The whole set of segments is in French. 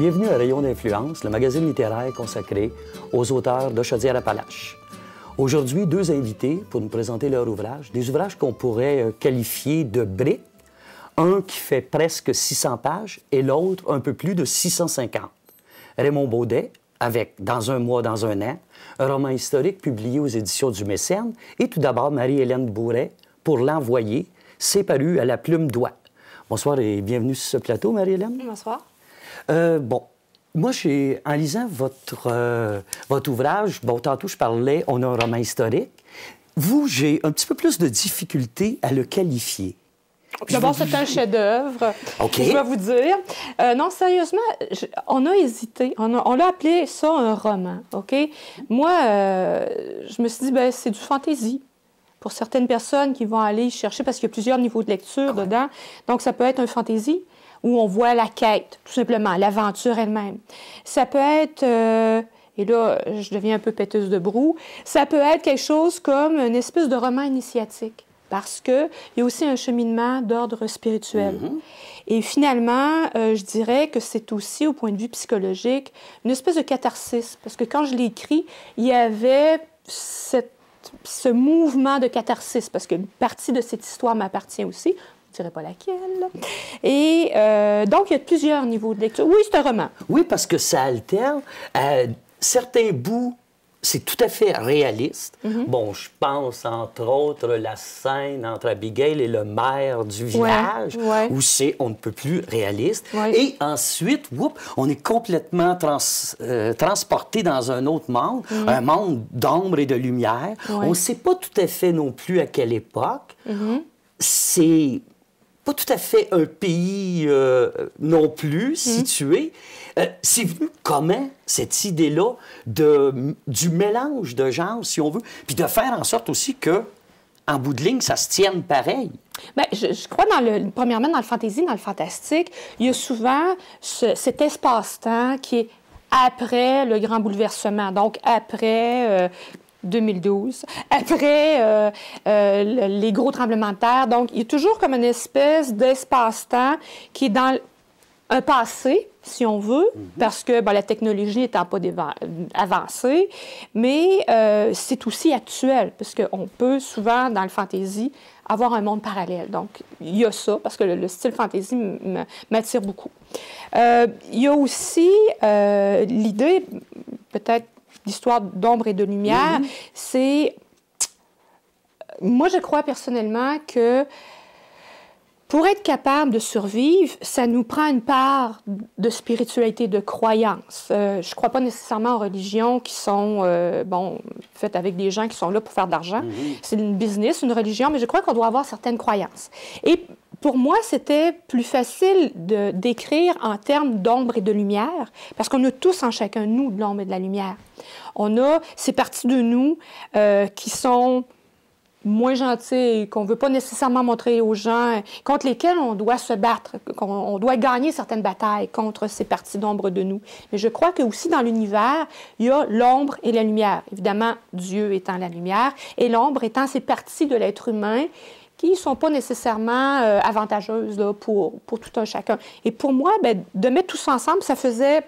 Bienvenue à Rayon d'influence, le magazine littéraire consacré aux auteurs de Chaudière-Appalaches. Aujourd'hui, deux invités pour nous présenter leur ouvrage, des ouvrages qu'on pourrait euh, qualifier de bris, un qui fait presque 600 pages et l'autre un peu plus de 650. Raymond Baudet, avec Dans un mois, dans un an, un roman historique publié aux éditions du Mécène, et tout d'abord Marie-Hélène Bourret pour l'envoyer, c'est paru à la plume d'oie. Bonsoir et bienvenue sur ce plateau, Marie-Hélène. Bonsoir. Euh, bon, moi, en lisant votre, euh, votre ouvrage, bon, tantôt je parlais, on a un roman historique. Vous, j'ai un petit peu plus de difficulté à le qualifier. D'abord, c'est un chef-d'œuvre, je dois vous dire. Euh, non, sérieusement, on a hésité. On, l'a appelé ça un roman, OK? Moi, je me suis dit, ben c'est du fantaisie pour certaines personnes qui vont aller chercher, parce qu'il y a plusieurs niveaux de lecture dedans. Donc, ça peut être un fantaisie, où on voit la quête, tout simplement, l'aventure elle-même. Ça peut être, euh, et là, je deviens un peu pétuse de brou, ça peut être quelque chose comme une espèce de roman initiatique, parce qu'il y a aussi un cheminement d'ordre spirituel. Mm-hmm. Et finalement, euh, je dirais que c'est aussi, au point de vue psychologique, une espèce de catharsis, parce que quand je l'écris, il y avait ce mouvement de catharsis, parce qu'une partie de cette histoire m'appartient aussi, ne dirais pas laquelle. Et euh, donc, il y a plusieurs niveaux de lecture. Oui, c'est un roman. Oui, parce que ça alterne. Euh, certains bouts, c'est tout à fait réaliste. Mm-hmm. Bon, je pense, entre autres, la scène entre Abigail et le maire du village, où c'est on ne peut plus réaliste. Et ensuite, whoop, on est complètement euh, transporté dans un autre monde, mm-hmm. un monde d'ombre et de lumière. On ne sait pas tout à fait non plus à quelle époque. Mm-hmm. C'est pas tout à fait un pays euh, non plus hmm. situé. Euh, c'est venu comment cette idée-là de, du mélange de genres, si on veut, puis de faire en sorte aussi que, en bout de ligne, ça se tienne pareil? Bien, je, crois, dans le, premièrement, dans le fantasy, dans le fantastique, il y a souvent cet espace-temps qui est après le grand bouleversement, donc après euh, 2012, après euh, euh, les gros tremblements de terre. Donc, il y a toujours comme une espèce d'espace-temps qui est dans un passé, si on veut, mhm. parce que ben, la technologie n'étant pas avancée, mais euh, c'est aussi actuel, parce qu'on peut souvent, dans le fantasy, avoir un monde parallèle. Donc, il y a ça, parce que le, le style fantasy m'attire beaucoup. il y a aussi l'idée, peut-être histoire d'ombre et de lumière, c'est... Moi, je crois personnellement que pour être capable de survivre, ça nous prend une part de spiritualité, de croyance. Euh, je ne crois pas nécessairement en religions qui sont, euh, bon, faites avec des gens qui sont là pour faire de l'argent. Mhm. C'est une business, une religion, mais je crois qu'on doit avoir certaines croyances. Et pour moi, c'était plus facile de d'écrire en termes d'ombre et de lumière, parce qu'on a tous en chacun nous de l'ombre et de la lumière. On a ces parties de nous euh, qui sont moins gentilles, qu'on ne veut pas nécessairement montrer aux gens, contre lesquelles on doit se battre, qu'on doit gagner certaines batailles contre ces parties d'ombre de nous. Mais je crois que aussi dans l'univers, il y a l'ombre et la lumière. Évidemment, Dieu étant la lumière, et l'ombre étant ces parties de l'être humain qui ne sont pas nécessairement euh, avantageuses là, pour, pour tout un chacun. Et pour moi, ben, de mettre tout ça ensemble, ça faisait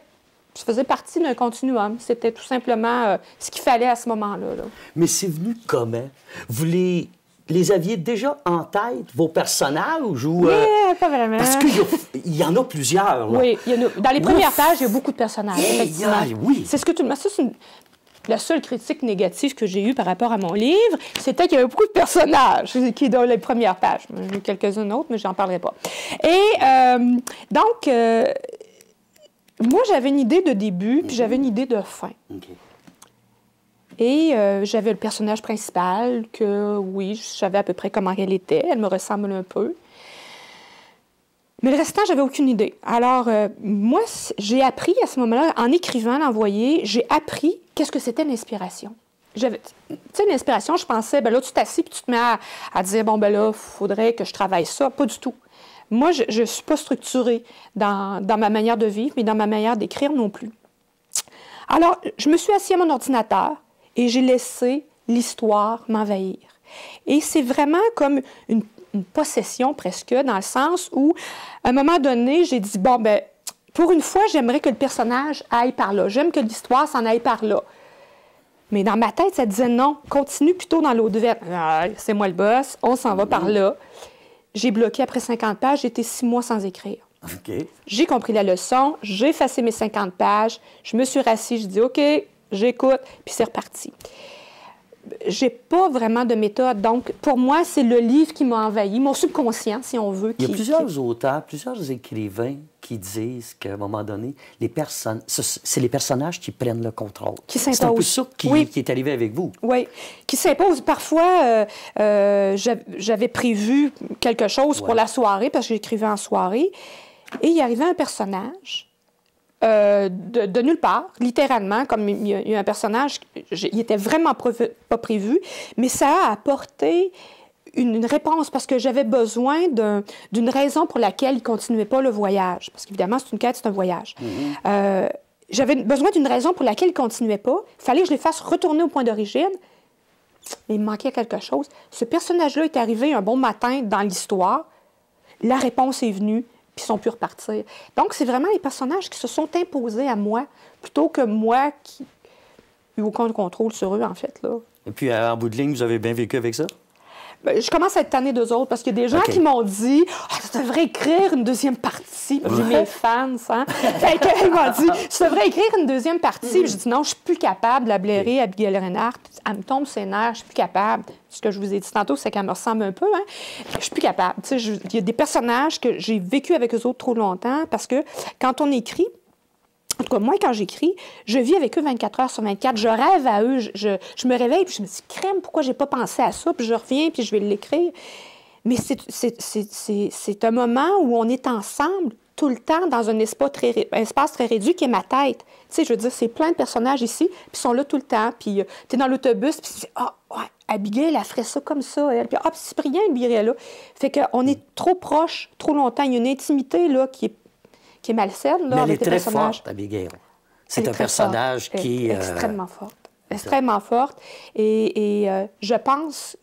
ça faisait partie d'un continuum. C'était tout simplement euh, ce qu'il fallait à ce moment-là. Mais c'est venu comment? Vous les, les aviez déjà en tête, vos personnages? Ou, euh... pas vraiment. Parce qu'il y, en a plusieurs. Oui, y en a... dans les premières pages, il y a beaucoup de personnages, oui. C'est ce que tu... me... La seule critique négative que j'ai eue par rapport à mon livre, c'était qu'il y avait beaucoup de personnages qui dans les premières pages. J'ai quelques uns autres, mais j'en parlerai pas. Et euh, donc, euh, moi, j'avais une idée de début, puis j'avais une idée de fin. Et euh, j'avais le personnage principal que, oui, je savais à peu près comment elle était. Elle me ressemble un peu. Mais le restant, j'avais aucune idée. Alors, euh, moi, j'ai appris à ce moment-là, en écrivant, l'envoyé, j'ai appris qu'est-ce que c'était l'inspiration. Tu sais, l'inspiration, je pensais, ben là, tu t'assis puis tu te mets à, dire, bon, ben là, faudrait que je travaille ça. Pas du tout. Moi, je ne suis pas structurée dans, dans ma manière de vivre, mais dans ma manière d'écrire non plus. Alors, je me suis assise à mon ordinateur et j'ai laissé l'histoire m'envahir. Et c'est vraiment comme une, possession presque, dans le sens où, à un moment donné, j'ai dit, bon, ben, pour une fois, j'aimerais que le personnage aille par là. J'aime que l'histoire s'en aille par là. Mais dans ma tête, ça disait non, continue plutôt dans l'eau de verre. Ah, c'est moi le boss, on s'en va par mhm. là. J'ai bloqué après 50 pages, j'étais six mois sans écrire. J'ai compris la leçon, j'ai effacé mes 50 pages, je me suis rassis, je dis OK, j'écoute, puis c'est reparti j'ai pas vraiment de méthode. Donc, pour moi, c'est le livre qui m'a envahi, mon subconscient, si on veut. Il y a plusieurs auteurs, plusieurs écrivains qui disent qu'à un moment donné, les personnes, c'est les personnages qui prennent le contrôle. Qui s'imposent. C'est un peu ça qui, est arrivé avec vous. Oui, qui s'imposent. Parfois, euh, euh, j'avais prévu quelque chose pour la soirée, parce que j'écrivais en soirée, et il arrivait un personnage euh, de, nulle part, littéralement, comme il y a un personnage, il était vraiment pas prévu, mais ça a apporté une, réponse parce que j'avais besoin d'une raison pour laquelle il ne continuait pas le voyage. Parce qu'évidemment, c'est une quête, c'est un voyage. Mm-hmm. Euh, j'avais besoin d'une raison pour laquelle il ne continuait pas. fallait que je les fasse retourner au point d'origine. Mais il manquait quelque chose. Ce personnage-là est arrivé un bon matin dans l'histoire. La réponse est venue puis ils sont pu repartir. Donc, c'est vraiment les personnages qui se sont imposés à moi, plutôt que moi qui eu aucun contrôle sur eux, en fait. Là. Et puis, en bout de ligne, vous avez bien vécu avec ça? Ben, je commence à être tannée d'eux autres parce que y a des gens qui m'ont dit Tu ah, devrais écrire une deuxième partie. J'ai mes fans, hein. ça. ils m'ont dit Tu devrais écrire une deuxième partie. Je dis « J'ai dit Non, je suis plus capable. de La blairer, à Abigail Renard, elle me tombe ses nerfs, je suis plus capable. Ce que je vous ai dit tantôt, c'est qu'elle me ressemble un peu. Hein. Je suis plus capable. Il y a des personnages que j'ai vécu avec eux autres trop longtemps parce que quand on écrit, en tout cas, moi, quand j'écris, je vis avec eux 24 heures sur 24. Je rêve à eux. Je, me réveille, puis je me dis, crème, pourquoi j'ai pas pensé à ça? Puis je reviens, puis je vais l'écrire. Mais c'est un moment où on est ensemble tout le temps dans un espace très, réduit qui est ma tête. Tu sais, je veux dire, c'est plein de personnages ici, puis ils sont là tout le temps. Puis euh, tu es dans l'autobus, puis tu ah, ouais, Abigail, elle ferait ça comme ça. Elle. Puis, hop, oh, ah, Cyprien, là. Fait qu'on est trop proche, trop longtemps. Il y a une intimité, là, qui est qui est malsaine. Là, Mais elle est très forte, Abigail. C'est un personnage qui... est euh, Extrêmement forte. Extrêmement forte. Et, euh, je pense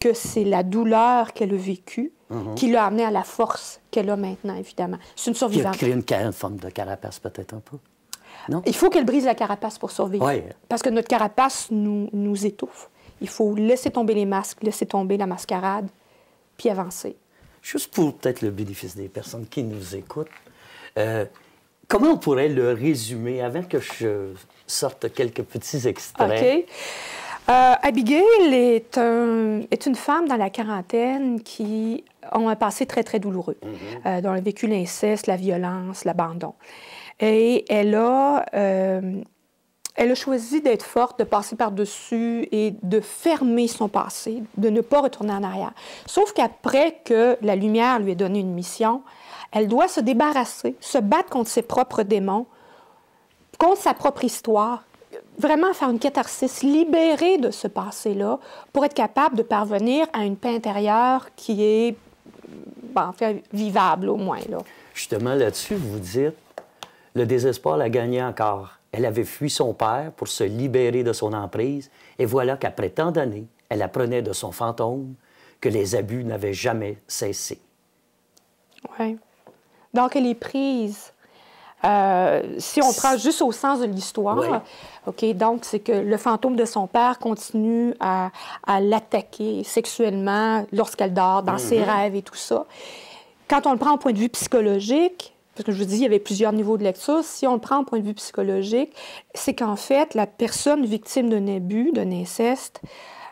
que c'est la douleur qu'elle a vécue mhm. qui l'a amenée à la force qu'elle a maintenant, évidemment. C'est une survivante. Qui a créé une, forme de carapace, peut-être un peu. Non? Il faut qu'elle brise la carapace pour survivre. Oui. Parce que notre carapace nous, nous étouffe. Il faut laisser tomber les masques, laisser tomber la mascarade, puis avancer. Juste pour peut-être le bénéfice des personnes qui nous écoutent, euh, comment on pourrait le résumer avant que je sorte quelques petits extraits? OK. Euh, Abigail est, une femme dans la quarantaine qui a un passé très, très douloureux, dans mhm. euh, dont elle a vécu l'inceste, la violence, l'abandon. Et elle a, elle a choisi d'être forte, de passer par-dessus et de fermer son passé, de ne pas retourner en arrière. Sauf qu'après que la lumière lui ait donné une mission, elle doit se débarrasser, se battre contre ses propres démons, contre sa propre histoire, vraiment faire une catharsis, libérer de ce passé-là pour être capable de parvenir à une paix intérieure qui est ben, vivable au moins. Là. Justement, là-dessus, vous dites, le désespoir l'a gagné encore. Elle avait fui son père pour se libérer de son emprise, et voilà qu'après tant d'années, elle apprenait de son fantôme que les abus n'avaient jamais cessé. Oui. Donc, elle est prise. Euh, si on prend juste au sens de l'histoire, OK, donc c'est que le fantôme de son père continue à, l'attaquer sexuellement lorsqu'elle dort, dans ses mhm. rêves et tout ça. Quand on le prend au point de vue psychologique, parce que je vous dis, il y avait plusieurs niveaux de lecture. Si on le prend au point de vue psychologique, c'est qu'en fait, la personne victime d'un abus, d'un inceste,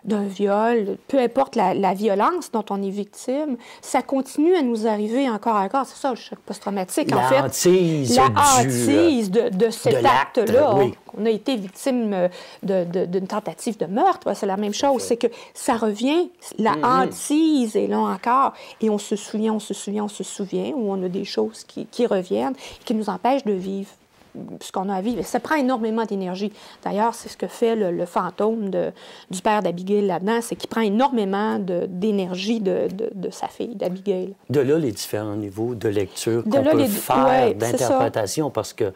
d'un viol, peu importe la, violence dont on est victime, ça continue à nous arriver encore et encore. C'est ça le choc post-traumatique, en fait. La euh, hantise. de, cet acte-là. On a été victime euh, d'une tentative de meurtre. C'est la même chose. C'est que ça revient, la mhm. hantise est là encore. Et on se souvient, on se souvient, on se souvient, où on a des choses qui, qui reviennent, qui nous empêchent de vivre ce qu'on a à vivre. ça prend énormément d'énergie. D'ailleurs, c'est ce que fait le, fantôme de, du père d'Abigail là-dedans, c'est qu'il prend énormément d'énergie de, de, sa fille, d'Abigail. De là, les différents niveaux de lecture qu'on peut faire, d'interprétation, parce que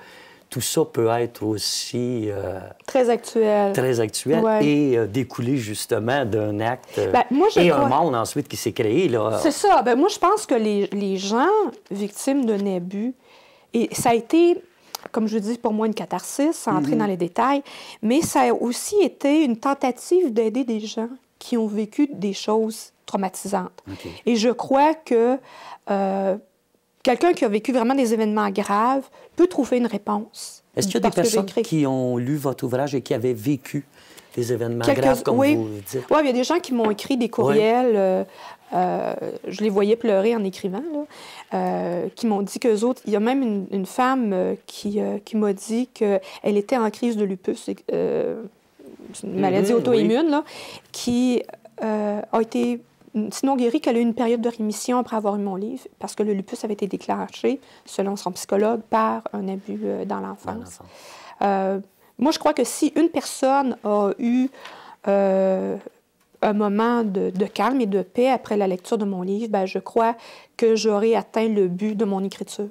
tout ça peut être aussi... Euh, très actuel. Très actuel et euh, découler justement d'un acte ben, et un monde ensuite qui s'est créé. C'est ça. Ben, moi, je pense que les, gens victimes de Nebu, et ça a été comme je dis, pour moi, une catharsis, sans entrer mhm. dans les détails, mais ça a aussi été une tentative d'aider des gens qui ont vécu des choses traumatisantes. Et je crois que euh, quelqu'un qui a vécu vraiment des événements graves peut trouver une réponse. Est-ce qu'il y a des personnes qui ont lu votre ouvrage et qui avaient vécu des événements graves, comme vous dites? Oui, il y a des gens qui m'ont écrit des courriels. Euh, euh, je les voyais pleurer en écrivant, euh, qui m'ont dit qu'eux autres... Il y a même une, femme qui, m'a dit qu'elle était en crise de lupus, une mm-hmm, maladie auto-immune, qui a été sinon guérie, qu'elle a eu une période de rémission après avoir eu mon livre, parce que le lupus avait été déclenché, selon son psychologue, par un abus euh, dans l'enfance. Euh, moi, je crois que si une personne a eu euh, un moment de, calme et de paix après la lecture de mon livre, ben, je crois que j'aurais atteint le but de mon écriture.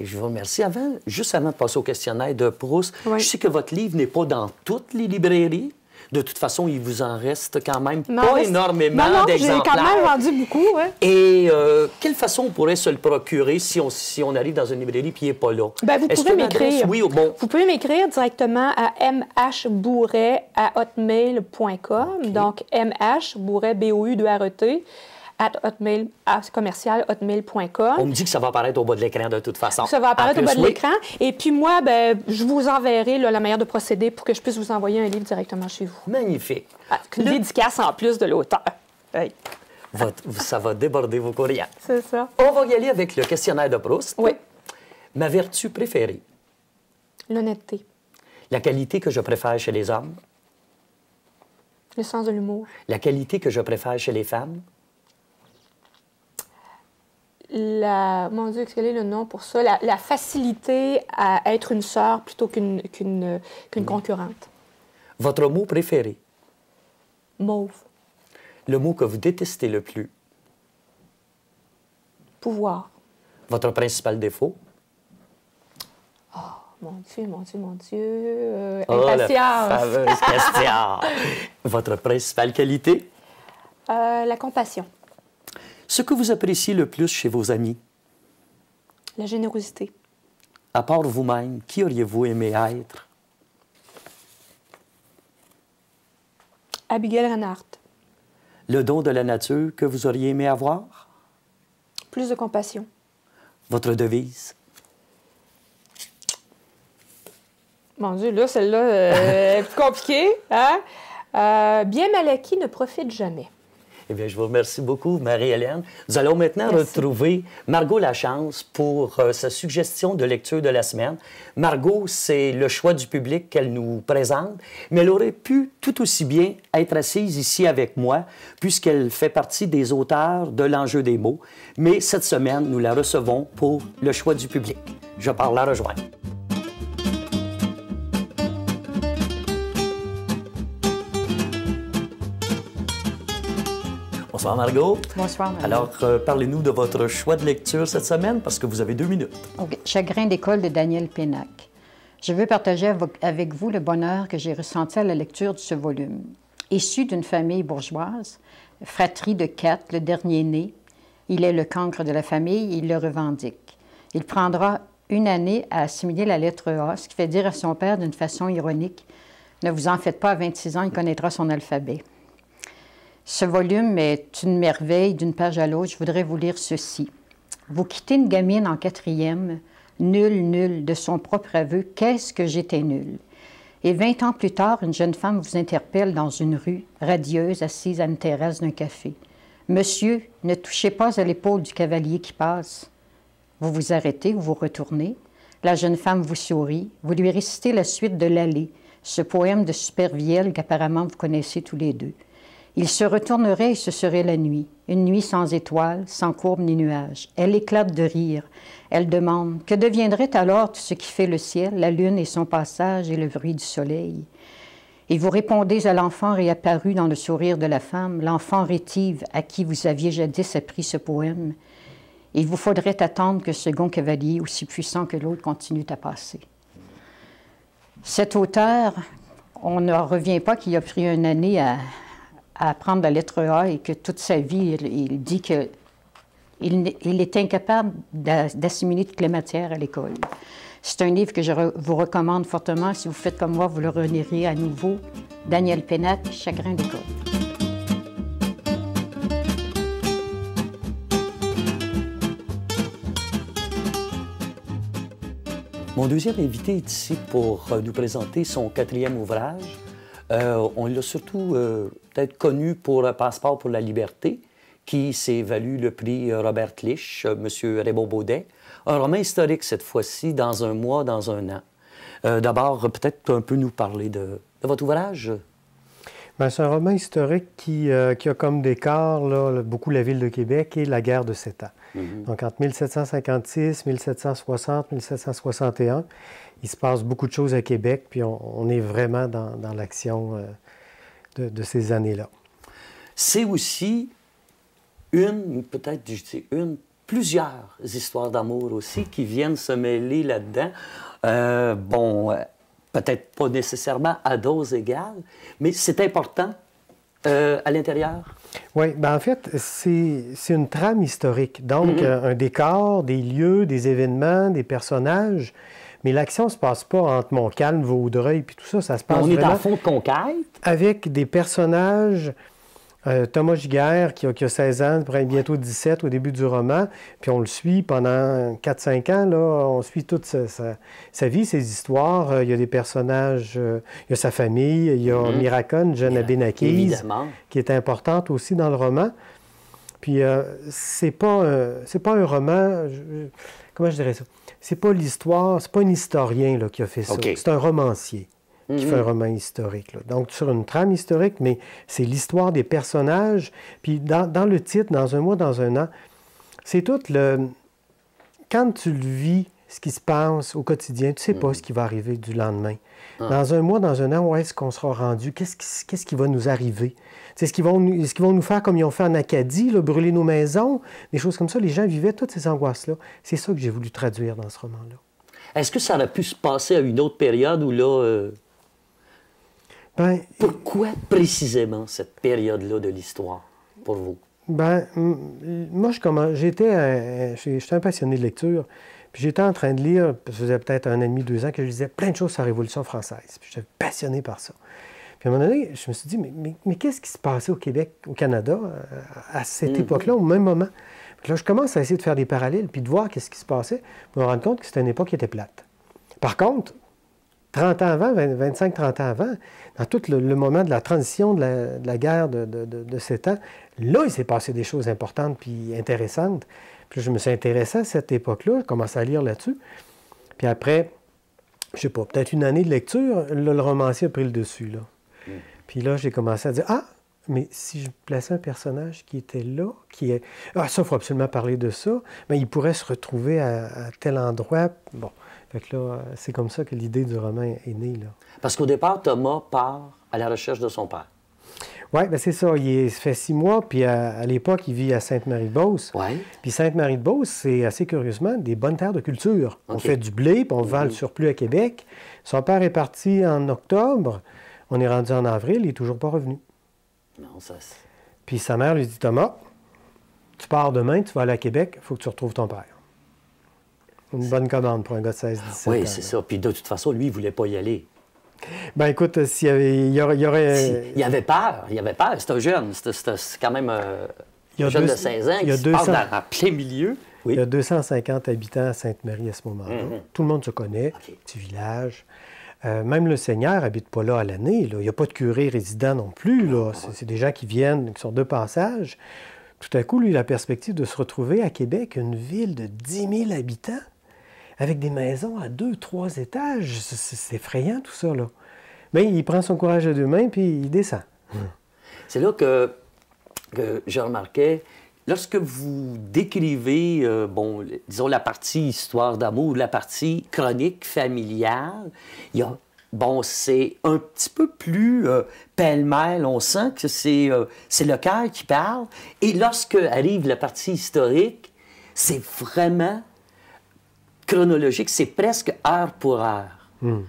je vous remercie. Avant, juste avant de passer au questionnaire de Proust, je sais que votre livre n'est pas dans toutes les librairies de toute façon, il vous en reste quand même pas énormément non, non, j'ai quand même vendu beaucoup, Et euh, quelle façon on pourrait se le procurer si on, si on arrive dans une librairie et il n'est pas là? Ben, vous pouvez m'écrire. Oui, Vous pouvez m'écrire directement à mhbourret à hotmail.com. Donc, mhbourret, B-O-U-R-E-T at On me dit que ça va apparaître au bas de l'écran de toute façon. Ça va apparaître au bas de l'écran. Et puis moi, ben, je vous enverrai la manière de procéder pour que je puisse vous envoyer un livre directement chez vous. Magnifique. Ah, une dédicace en plus de l'auteur. ça va déborder vos courriels. C'est ça. On va y aller avec le questionnaire de Proust. Oui. Ma vertu préférée? L'honnêteté. La qualité que je préfère chez les hommes? Le sens de l'humour. La qualité que je préfère chez les femmes? la, mon Dieu, quel est le nom pour ça, la, facilité à être une sœur plutôt qu'une concurrente. Votre mot préféré? Mauve. Le mot que vous détestez le plus? Pouvoir. Votre principal défaut? Oh, mon Dieu, mon Dieu, mon Dieu. Euh, oh, impatience. Votre principale qualité? Euh, la compassion ce que vous appréciez le plus chez vos amis? La générosité. À part vous-même, qui auriez-vous aimé être? Abigail Renard. Le don de la nature que vous auriez aimé avoir? Plus de compassion. Votre devise? Mon Dieu, celle-là euh, est compliquée. Hein? Euh, bien mal acquis ne profite jamais. Eh bien, je vous remercie beaucoup, Marie-Hélène. Nous allons maintenant retrouver Margot Lachance pour euh, sa suggestion de lecture de la semaine. Margot, c'est le choix du public qu'elle nous présente, mais elle aurait pu tout aussi bien être assise ici avec moi, puisqu'elle fait partie des auteurs de l'enjeu des mots. Mais cette semaine, nous la recevons pour le choix du public. Je pars la rejoindre. Bonsoir Margot. Bonsoir Alors, euh, parlez-nous de votre choix de lecture cette semaine parce que vous avez deux minutes. Chagrin d'école de Daniel Pénac. Je veux partager avec vous le bonheur que j'ai ressenti à la lecture de ce volume. Issu d'une famille bourgeoise, fratrie de quatre, le dernier né, il est le cancre de la famille il le revendique. Il prendra une année à assimiler la lettre A, ce qui fait dire à son père d'une façon ironique Ne vous en faites pas à 26 ans, il connaîtra son alphabet. Ce volume est une merveille d'une page à l'autre. Je voudrais vous lire ceci. Vous quittez une gamine en quatrième, nulle, nulle, de son propre aveu, qu'est-ce que j'étais nulle. Et vingt ans plus tard, une jeune femme vous interpelle dans une rue, radieuse, assise à une terrasse d'un café. Monsieur, ne touchez pas à l'épaule du cavalier qui passe. Vous vous arrêtez, vous vous retournez. La jeune femme vous sourit. Vous lui récitez la suite de l'allée, ce poème de Supervielle qu'apparemment vous connaissez tous les deux. Il se retournerait et ce serait la nuit, une nuit sans étoiles, sans courbes ni nuages. Elle éclate de rire. Elle demande Que deviendrait alors tout ce qui fait le ciel, la lune et son passage et le bruit du soleil Et vous répondez à l'enfant réapparu dans le sourire de la femme, l'enfant rétive à qui vous aviez jadis appris ce poème. Il vous faudrait attendre que ce second cavalier, aussi puissant que l'autre, continue à passer. Cet auteur, on ne revient pas qu'il a pris une année à, à apprendre la lettre A et que toute sa vie, il, dit que il, est incapable d'assimiler toutes les matières à l'école. C'est un livre que je vous recommande fortement. Si vous faites comme moi, vous le renieriez à nouveau. Daniel Pénat, Chagrin d'école. Mon deuxième invité est ici pour euh, nous présenter son quatrième ouvrage. Euh, on l'a surtout euh, peut-être connu pour Passeport pour la liberté, qui s'est valu le prix euh, Robert Lich, euh, M. Raymond Baudet. Un roman historique cette fois-ci, dans un mois, dans un an. Euh, d'abord, peut-être un peu nous parler de, votre ouvrage. Ben, c'est un roman historique qui, qui a comme décor beaucoup la ville de Québec et la guerre de Sept ans. Mhm. Donc entre 1756, 1760, 1761, il se passe beaucoup de choses à Québec, puis on, est vraiment dans, l'action de, ces années-là. C'est aussi une, peut-être, je dis une, plusieurs histoires d'amour aussi qui viennent se mêler là-dedans. Euh, bon, euh, peut-être pas nécessairement à dose égale, mais c'est important euh, à l'intérieur. Oui, ben en fait, c'est une trame historique. Donc, mm-hmm. un décor, des lieux, des événements, des personnages mais l'action ne se passe pas entre Montcalm, Vaudreuil, puis tout ça. Ça se passe. On est en fond de conquête. Avec des personnages. Euh, Thomas Giguère, qui a, qui a 16 ans, bientôt 17 au début du roman, puis on le suit pendant 4-5 ans. Là, on suit toute sa, vie, ses histoires. Euh, il y a des personnages, euh, il y a sa famille, il y a mm-hmm. Miracone, jeune qui est importante aussi dans le roman. Puis c'est pas, c'est pas un roman, comment je dirais ça? c'est pas l'histoire, c'est pas un historien qui a fait ça. C'est un romancier qui mhm. fait un roman historique. Donc, sur une trame historique, mais c'est l'histoire des personnages. Puis, dans, le titre, dans un mois, dans un an, c'est tout le. Quand tu le vis, ce qui se passe au quotidien, tu sais pas mhm. ce qui va arriver du lendemain. Ah. Dans un mois, dans un an, où est-ce qu'on sera rendu? Qu'est-ce qui, va nous arriver? C'est ce qu'ils vont, -ce vont nous faire comme ils ont fait en Acadie, brûler nos maisons, des choses comme ça. Les gens vivaient toutes ces angoisses-là. C'est ça que j'ai voulu traduire dans ce roman-là. Est-ce que ça aurait pu se passer à une autre période où là... Euh, ben, pourquoi précisément cette période-là de l'histoire pour vous? Ben, moi, j'étais euh, euh, J'étais un passionné de lecture. Puis j'étais en train de lire, ça faisait peut-être un an et demi, deux ans, que je lisais plein de choses sur la Révolution française. Puis j'étais passionné par ça. Puis à un moment donné, je me suis dit, mais, qu'est-ce qui se passait au Québec, au Canada, euh, à, cette mm-hmm. époque-là, au même moment? Puis là, je commence à essayer de faire des parallèles, puis de voir qu'est-ce qui se passait, pour me rendre compte que c'était une époque qui était plate. Par contre, 30 ans avant, 25-30 ans avant, dans tout le, moment de la transition de la, guerre de, de, de, 7 ans, là, il s'est passé des choses importantes puis intéressantes. Puis je me suis intéressé à cette époque-là, je commençais à lire là-dessus. Puis après, je sais pas, peut-être une année de lecture, le romancier a pris le dessus. Là. Hmm. Puis là, j'ai commencé à dire Ah, mais si je plaçais un personnage qui était là, qui est. Ah, ça, il faut absolument parler de ça, mais il pourrait se retrouver à, tel endroit. Bon. Fait là, c'est comme ça que l'idée du roman est née. Là. Parce qu'au départ, Thomas part à la recherche de son père. Oui, ben c'est ça. Il, se fait six mois, puis à, l'époque, il vit à Sainte-Marie-de-Beauce. Oui. Puis Sainte-Marie-de-Beauce, c'est assez curieusement des bonnes terres de culture. On fait du blé, puis on vend le mhm. surplus à Québec. Son père est parti en octobre. On est rendu en avril, il n'est toujours pas revenu. Non, ça. Puis sa mère lui dit Thomas, tu pars demain, tu vas aller à Québec, il faut que tu retrouves ton père. Une bonne commande pour un gars de 16-17 ans. Oui, c'est ça. Puis de toute façon, lui, il ne voulait pas y aller. Ben écoute, s'il y avait. Il y aurait. Il euh, avait peur, il y avait peur. C'était jeune, c'était quand même un jeune de 16 ans qui plein milieu. Il y a 250 habitants à Sainte-Marie à ce moment-là. Mhm. Tout le monde se connaît, petit village. Euh, même le Seigneur habite pas là à l'année. Il n'y a pas de curé résident non plus. C'est, des gens qui viennent, qui sont de passage. Tout à coup, lui, la perspective de se retrouver à Québec, une ville de 10 000 habitants, avec des maisons à deux, trois étages. C'est effrayant tout ça, là. Mais il prend son courage à deux mains, puis il descend. Hum. C'est là que, je remarquais, lorsque vous décrivez, euh, bon, disons, la partie histoire d'amour, la partie chronique familiale, il y a bon, c'est un petit peu plus euh, pêle-mêle. On sent que c'est euh, c'est le cœur qui parle. Et lorsque arrive la partie historique, c'est vraiment chronologique, c'est presque heure pour heure. Hmm.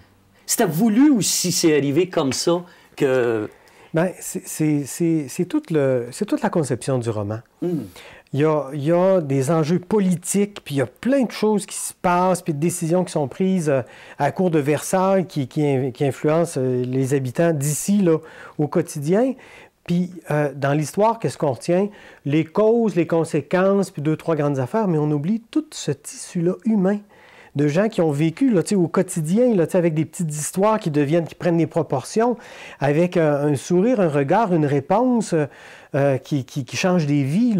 C'est à voulu ou si c'est arrivé comme ça que... Bien, c'est toute, le, toute la conception du roman. Hmm. Il, y a, il y, a, des enjeux politiques, puis il y a plein de choses qui se passent, puis de décisions qui sont prises euh, à la de Versailles qui, qui, qui influencent euh, les habitants d'ici, là, au quotidien. Puis euh, dans l'histoire, qu'est-ce qu'on retient? Les causes, les conséquences, puis deux, trois grandes affaires, mais on oublie tout ce tissu-là humain de gens qui ont vécu là, au quotidien, là, avec des petites histoires qui deviennent, qui prennent des proportions, avec euh, un, sourire, un regard, une réponse euh, qui, qui, change des vies.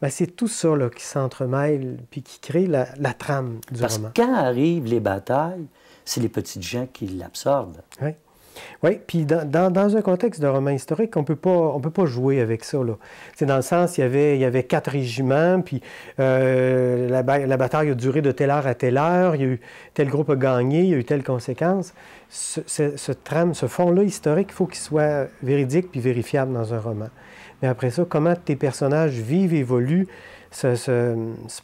Ben, c'est tout ça qui s'entremêle puis qui crée la, trame du Parce roman. Quand arrivent les batailles, c'est les petites gens qui l'absorbent. Oui. Oui, puis dans, dans, un contexte de roman historique, on peut pas, on peut pas jouer avec ça. Là. C'est dans le sens, il y avait, il y avait quatre régiments, puis euh, la, la, bataille a duré de telle heure à telle heure, il y a eu, tel groupe a gagné, il y a eu telle conséquence. Ce, trame, ce fond-là historique, il faut qu'il soit véridique puis vérifiable dans un roman. Mais après ça, comment tes personnages vivent, évoluent, se, se,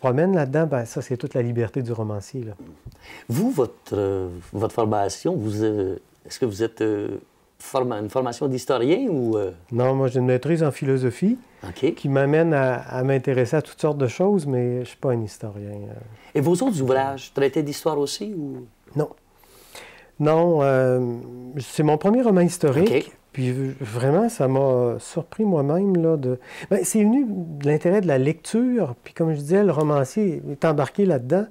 promènent là-dedans, ben ça, c'est toute la liberté du romancier. Là. Vous, votre, euh, votre formation, vous... avez... Euh, est-ce que vous êtes euh, une formation d'historien ou... Euh? Non, moi j'ai une maîtrise en philosophie qui m'amène à, m'intéresser à toutes sortes de choses, mais je ne suis pas un historien. Euh. Et vos autres ouvrages traitaient d'histoire aussi ou... Non. Non, c'est mon premier roman historique. Puis vraiment, ça m'a surpris moi-même. Là, de... Ben, c'est venu de l'intérêt de la lecture. Puis comme je disais, le romancier est embarqué là-dedans.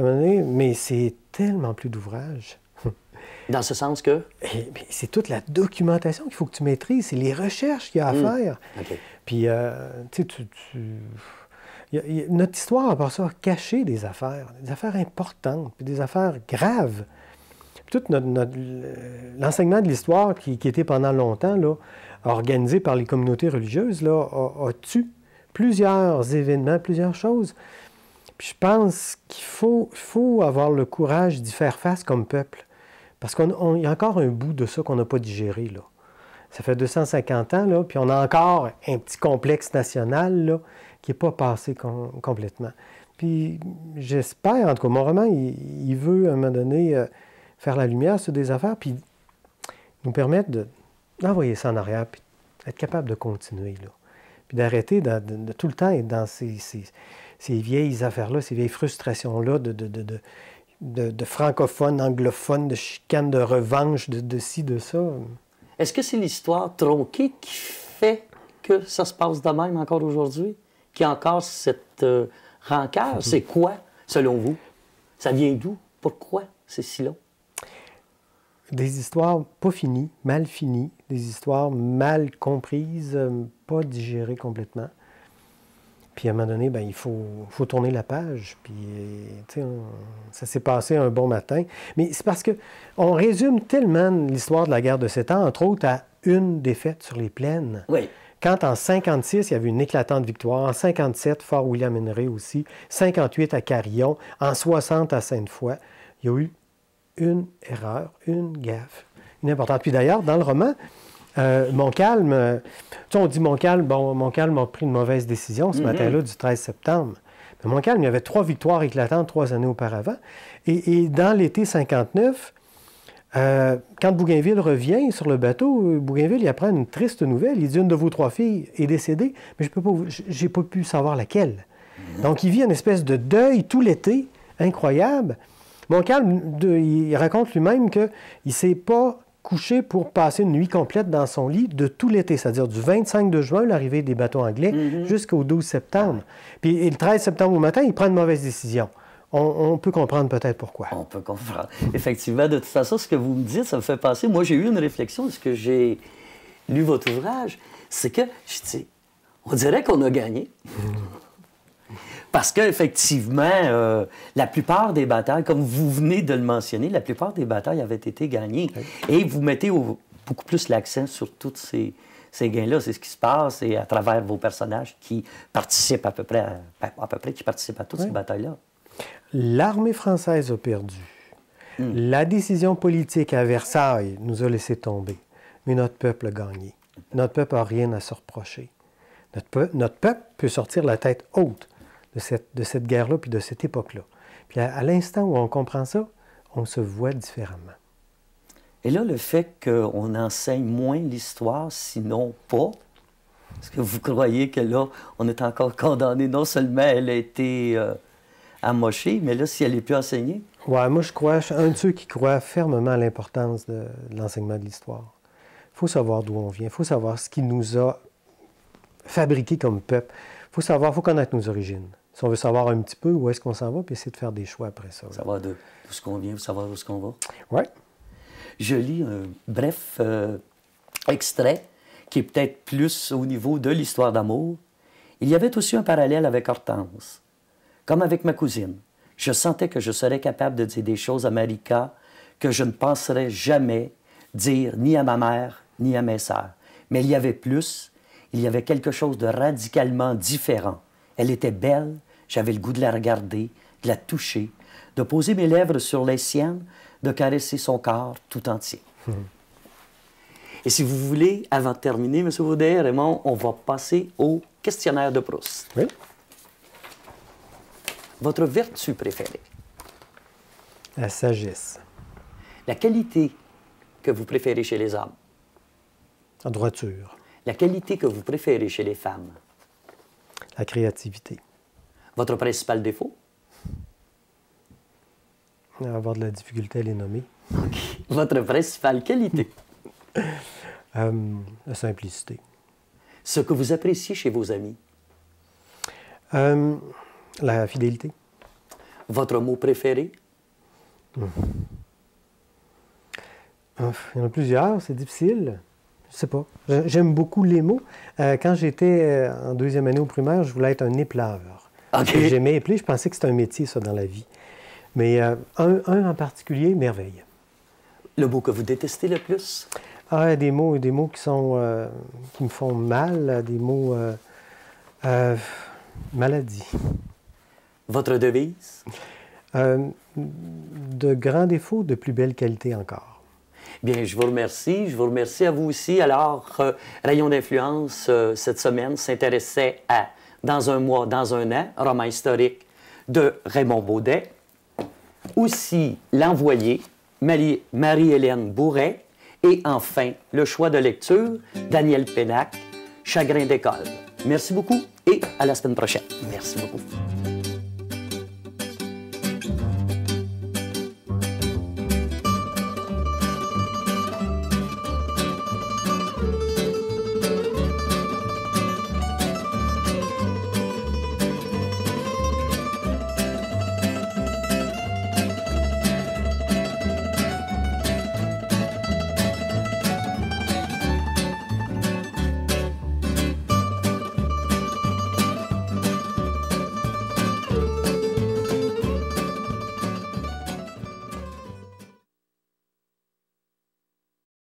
mais c'est tellement plus d'ouvrages. Dans ce sens que? Eh c'est toute la documentation qu'il faut que tu maîtrises, c'est les recherches qu'il y a à hmm. faire. Puis, euh, tu sais, notre histoire, à part ça, caché des affaires, des affaires importantes, puis des affaires graves. Toute notre, l'enseignement de l'histoire qui, était pendant longtemps là, organisé par les communautés religieuses là, a, tué plusieurs événements, plusieurs choses. Puis je pense qu'il faut, faut avoir le courage d'y faire face comme peuple. Parce qu'il y a encore un bout de ça qu'on n'a pas digéré. Là. Ça fait 250 ans, là, puis on a encore un petit complexe national qui n'est pas passé complètement. Puis j'espère, en tout cas, mon roman, il, veut à un moment donné euh, faire la lumière sur des affaires, puis nous permettre d'envoyer ça en arrière, puis être capable de continuer. Là. Puis d'arrêter de, tout le temps être dans ces, ces vieilles affaires-là, ces vieilles frustrations-là de de, francophones, anglophones, de chicanes, de revanche, de, ci, de ça. Est-ce que c'est l'histoire tronquée qui fait que ça se passe de même encore aujourd'hui? qui a encore cette euh, rancœur? Mhm. C'est quoi, selon vous? Ça vient d'où? Pourquoi c'est si long? Des histoires pas finies, mal finies, des histoires mal comprises, euh, pas digérées complètement. Puis à un moment donné, ben, il faut, tourner la page. Puis, euh, ça s'est passé un bon matin. Mais c'est parce que on résume tellement l'histoire de la guerre de Sept Ans, entre autres, à une défaite sur les plaines. Oui. Quand en 56, il y avait une éclatante victoire, en 57, Fort William Henry aussi, 58 à Carillon, en 60 à Sainte-Foy, il y a eu une erreur, une gaffe, une importante. Puis d'ailleurs, dans le roman, euh, Moncalme, Montcalm, euh, tu sais, on dit Moncalme, bon, Montcalm a pris une mauvaise décision ce mhm. matin-là du 13 septembre. Mais Montcalm, il y avait trois victoires éclatantes trois années auparavant. Et, dans l'été 59, euh, quand Bougainville revient sur le bateau, Bougainville, il apprend une triste nouvelle. Il dit une de vos trois filles est décédée, mais je n'ai pas, pu savoir laquelle. Mhm. Donc, il vit une espèce de deuil tout l'été, incroyable. Montcalm, il raconte lui-même qu'il ne sait pas couché pour passer une nuit complète dans son lit de tout l'été, c'est-à-dire du 25 de juin, l'arrivée des bateaux anglais, mhm. jusqu'au 12 septembre. Puis le 13 septembre au matin, il prend une mauvaise décision. On, peut comprendre peut-être pourquoi. On peut comprendre. Effectivement, de toute façon, ce que vous me dites, ça me fait passer. Moi, j'ai eu une réflexion ce que j'ai lu votre ouvrage. C'est que, je dis, on dirait qu'on a gagné. Mhm. Parce qu'effectivement, euh, la plupart des batailles, comme vous venez de le mentionner, la plupart des batailles avaient été gagnées. Et vous mettez beaucoup plus l'accent sur toutes ces, gains-là, c'est ce qui se passe, et à travers vos personnages qui participent à peu près à, ben, peu près, qui participent à toutes ces batailles-là. L'armée française a perdu. Hmm. La décision politique à Versailles nous a laissé tomber, mais notre peuple a gagné. Notre peuple n'a rien à se reprocher. notre peuple peut sortir la tête haute de cette, guerre-là, puis de cette époque-là. Puis à, l'instant où on comprend ça, on se voit différemment. Et là, le fait qu'on enseigne moins l'histoire, sinon pas, est-ce que vous croyez que là, on est encore condamné? Non seulement elle a été euh, amochée, mais là, si elle n'est plus enseignée? Oui, moi, je crois, je suis un de ceux qui croient fermement à l'importance de, de l'enseignement de l'histoire. Il faut savoir d'où on vient, il faut savoir ce qui nous a fabriqués comme peuple, il faut savoir, il faut connaître nos origines si on veut savoir un petit peu où est-ce qu'on s'en va, puis essayer de faire des choix après ça. Savoir d'où ce qu'on vient, savoir où ce qu'on va. Oui. Je lis un bref euh, extrait qui est peut-être plus au niveau de l'histoire d'amour. Il y avait aussi un parallèle avec Hortense. Comme avec ma cousine, je sentais que je serais capable de dire des choses à Marika que je ne penserais jamais dire ni à ma mère ni à mes sœurs. Mais il y avait plus, il y avait quelque chose de radicalement différent. Elle était belle, j'avais le goût de la regarder, de la toucher, de poser mes lèvres sur les siennes, de caresser son corps tout entier. Et si vous voulez, avant de terminer, M. Vaudet, Raymond, on va passer au questionnaire de Proust. Oui. Votre vertu préférée? La sagesse. La qualité que vous préférez chez les hommes? La droiture. La qualité que vous préférez chez les femmes? la créativité. Votre principal défaut? Avoir de la difficulté à les nommer. Votre principale qualité? Euh, la simplicité. Ce que vous appréciez chez vos amis? Euh, la fidélité. Votre mot préféré? Hmm. Il y en a plusieurs, c'est difficile je sais pas. J'aime beaucoup les mots. Euh, quand j'étais euh, en deuxième année au primaire, je voulais être un éplaveur. J'aimais épeler, je pensais que c'était un métier, ça, dans la vie. Mais euh, un, en particulier, merveille. Le mot que vous détestez le plus? Ah, des mots, des mots qui sont qui me font mal, des mots maladie. Votre devise? de grands défauts, de plus belles qualités encore. Bien, je vous remercie. Je vous remercie à vous aussi. Alors, euh, Rayon d'influence, euh, cette semaine, s'intéressait à Dans un mois, dans un an, roman historique de Raymond Baudet. Aussi, L'envoyé, Marie-Hélène Bourret. Et enfin, le choix de lecture, Daniel Pénac, Chagrin d'école. Merci beaucoup et à la semaine prochaine. Merci beaucoup.